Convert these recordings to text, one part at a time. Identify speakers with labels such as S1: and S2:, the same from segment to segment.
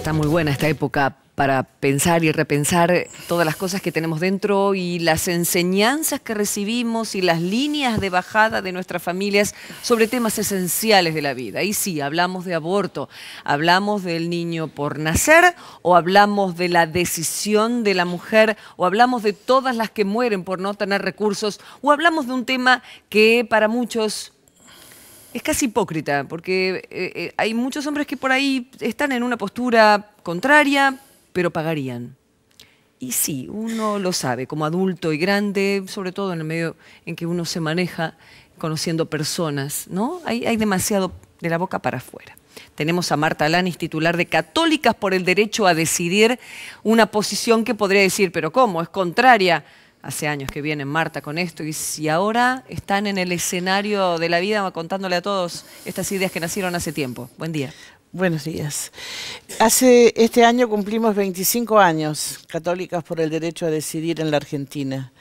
S1: Está muy buena esta época para pensar y repensar todas las cosas que tenemos dentro y las enseñanzas que recibimos y las líneas de bajada de nuestras familias sobre temas esenciales de la vida. Y sí, hablamos de aborto, hablamos del niño por nacer o hablamos de la decisión de la mujer o hablamos de todas las que mueren por no tener recursos o hablamos de un tema que para muchos es casi hipócrita, porque eh, eh, hay muchos hombres que por ahí están en una postura contraria, pero pagarían. Y sí, uno lo sabe, como adulto y grande, sobre todo en el medio en que uno se maneja, conociendo personas, ¿no? Hay, demasiado de la boca para afuera. Tenemos a Marta Lanis, titular de Católicas por el Derecho a Decidir, una posición que podría decir, pero ¿cómo? Es contraria hace años que vienen Marta con esto y si ahora están en el escenario
S2: de la vida contándole a todos
S1: estas ideas que nacieron hace tiempo. Buen día.
S2: Buenos días. Hace este año cumplimos 25 años católicas por el derecho a decidir en la Argentina.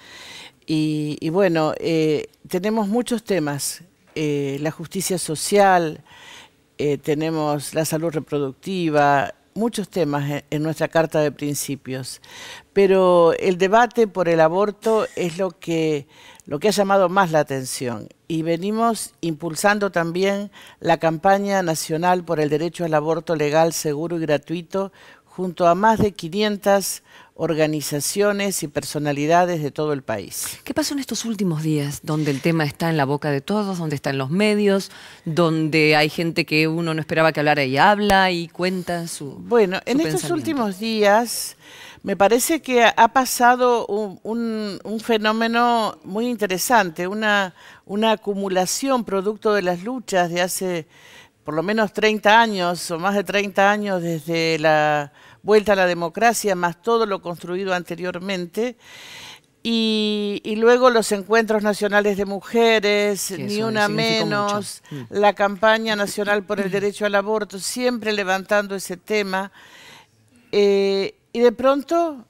S2: Y, bueno, eh, tenemos muchos temas, eh, la justicia social, eh, tenemos la salud reproductiva, muchos temas en nuestra Carta de Principios, pero el debate por el aborto es lo que, lo que ha llamado más la atención y venimos impulsando también la campaña nacional por el derecho al aborto legal, seguro y gratuito junto a más de 500 organizaciones y personalidades de todo el país.
S1: ¿Qué pasó en estos últimos días, donde el tema está en la boca de todos, donde está en los medios, donde hay gente que uno no esperaba que hablara y habla y cuenta
S2: su... Bueno, en estos últimos días me parece que ha pasado un, fenómeno muy interesante, una acumulación producto de las luchas de hace por lo menos 30 años o más de 30 años desde la vuelta a la democracia, más todo lo construido anteriormente. Y, luego los encuentros nacionales de mujeres, ni una menos, mm. la campaña nacional por el derecho al aborto, siempre levantando ese tema. Eh, y de pronto,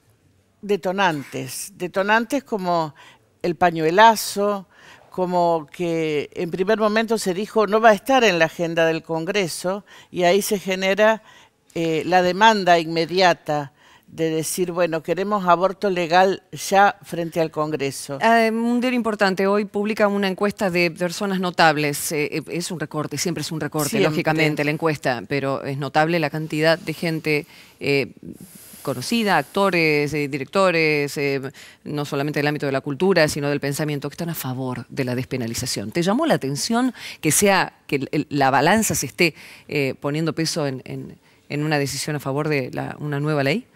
S2: detonantes, detonantes como el pañuelazo, como que en primer momento se dijo no va a estar en la agenda del Congreso y ahí se genera eh, la demanda inmediata de decir, bueno, queremos aborto legal ya frente al Congreso.
S1: Eh, un día importante, hoy publica una encuesta de personas notables, eh, eh, es un recorte, siempre es un recorte, lógicamente, la encuesta, pero es notable la cantidad de gente conocida, actores, eh, directores, eh, no solamente del ámbito de la cultura, sino del pensamiento, que están a favor de la despenalización. ¿Te llamó la atención que sea que la balanza se esté eh, poniendo peso en,
S2: una decisión a favor de una nueva ley?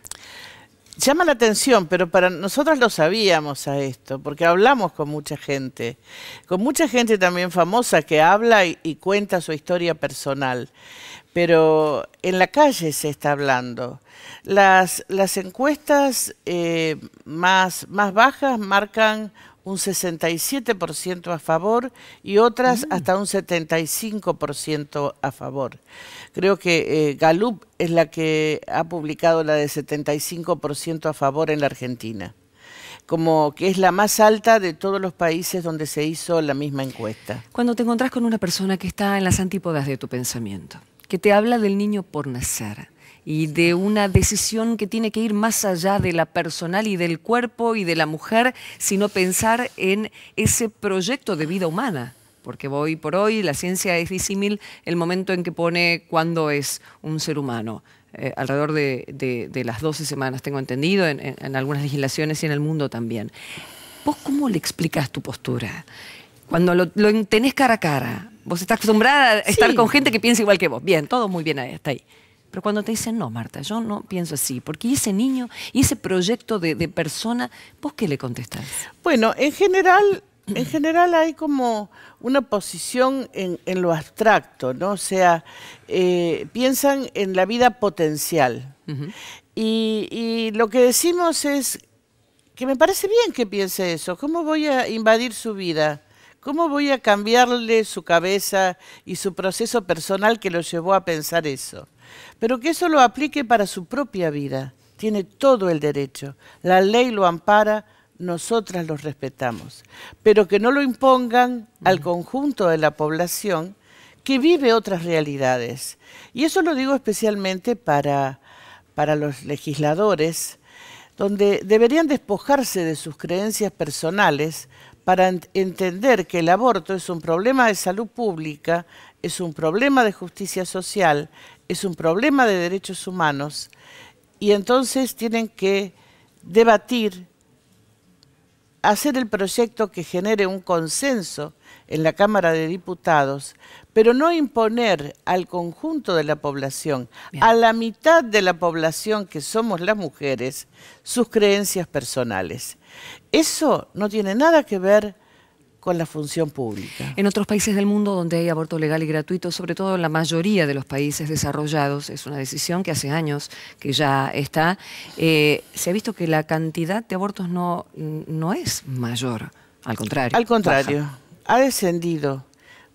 S2: llama la atención, pero para nosotros lo sabíamos a esto, porque hablamos con mucha gente, con mucha gente también famosa que habla y, cuenta su historia personal, pero en la calle se está hablando. Las, las encuestas eh, más, más bajas marcan un 67% a favor y otras mm. hasta un 75% a favor. Creo que eh, Galup es la que ha publicado la de 75% a favor en la Argentina, como que es la más alta de todos los países donde se hizo la misma encuesta. Cuando
S1: te encontrás con una persona que está en las antípodas de tu pensamiento, que te habla del niño por nacer, y de una decisión que tiene que ir más allá de la personal y del cuerpo y de la mujer, sino pensar en ese proyecto de vida humana. Porque hoy por hoy la ciencia es disímil el momento en que pone cuándo es un ser humano. Eh, alrededor de, las 12 semanas, tengo entendido, en, algunas legislaciones y en el mundo también. ¿Vos cómo le explicas tu postura? Cuando lo, tenés cara a cara, vos estás acostumbrada a estar con gente que piensa igual que vos. Bien, todo muy bien, ahí, está ahí. Pero cuando te dicen, no, Marta, yo no pienso así, porque ese niño y ese proyecto de, persona,
S2: ¿vos qué le contestás? Bueno, en general, en general hay como una posición en, lo abstracto, ¿no? O sea, eh, piensan en la vida potencial. y, y lo que decimos es que me parece bien que piense eso. ¿Cómo voy a invadir su vida? ¿Cómo voy a cambiarle su cabeza y su proceso personal que lo llevó a pensar eso? Pero que eso lo aplique para su propia vida. Tiene todo el derecho. La ley lo ampara, nosotras lo respetamos. Pero que no lo impongan al conjunto de la población que vive otras realidades. Y eso lo digo especialmente para, para los legisladores, donde deberían despojarse de sus creencias personales para entender que el aborto es un problema de salud pública, es un problema de justicia social, es un problema de derechos humanos, y entonces tienen que debatir hacer el proyecto que genere un consenso en la Cámara de Diputados, pero no imponer al conjunto de la población, a la mitad de la población que somos las mujeres, sus creencias personales. Eso no tiene nada que ver con la función pública. En otros países
S1: del mundo donde hay aborto legal y gratuito, sobre todo en la mayoría de los países desarrollados, es una decisión que hace años que ya está, eh, se ha visto que la cantidad de abortos no,
S2: no es
S1: mayor, al contrario. Al contrario,
S2: ha descendido,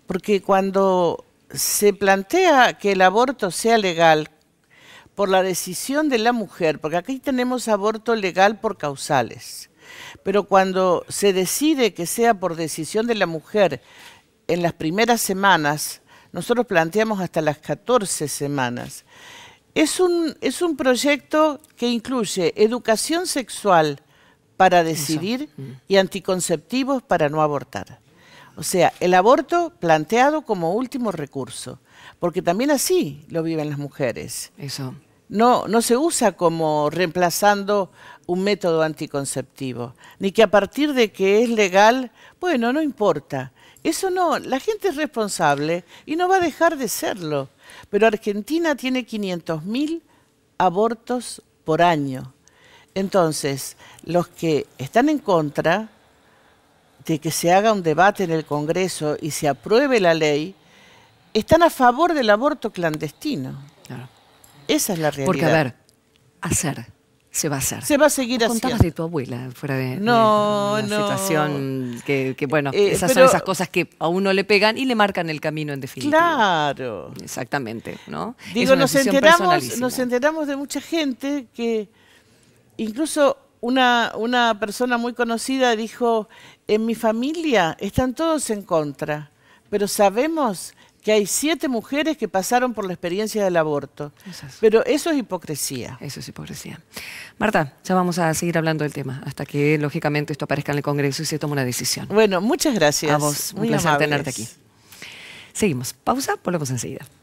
S2: porque cuando se plantea que el aborto sea legal por la decisión de la mujer, porque aquí tenemos aborto legal por causales, pero cuando se decide que sea por decisión de la mujer en las primeras semanas, nosotros planteamos hasta las 14 semanas, es un, proyecto que incluye educación sexual para decidir mm. y anticonceptivos para no abortar. O sea, el aborto planteado como último recurso, porque también así lo viven las mujeres. Eso no, no se usa como reemplazando un método anticonceptivo, ni que a partir de que es legal, bueno, no importa. Eso no, la gente es responsable y no va a dejar de serlo. Pero Argentina tiene 500.000 abortos por año. Entonces, los que están en contra de que se haga un debate en el Congreso y se apruebe la ley, están a favor del aborto clandestino. Claro. Esa es la realidad. Porque, a ver,
S1: hacer. Se va a hacer. Se va a seguir haciendo. Contabas de tu abuela fuera de, no, no. situación que, bueno, eh, esas son esas cosas que a uno le pegan y le marcan el camino en definitiva. Claro. Exactamente, ¿no? Digo, nos enteramos,
S2: nos enteramos de mucha gente que incluso una, una persona muy conocida dijo, en mi familia están todos en contra, pero sabemos que hay siete mujeres que pasaron por la experiencia del aborto. Pero eso es hipocresía. Eso es hipocresía.
S1: Marta, ya vamos a seguir hablando del tema hasta que, lógicamente, esto aparezca en el Congreso y se tome una decisión.
S2: Bueno, muchas gracias. A vos, un Muy placer tenerte aquí.
S1: Seguimos. Pausa, volvemos enseguida.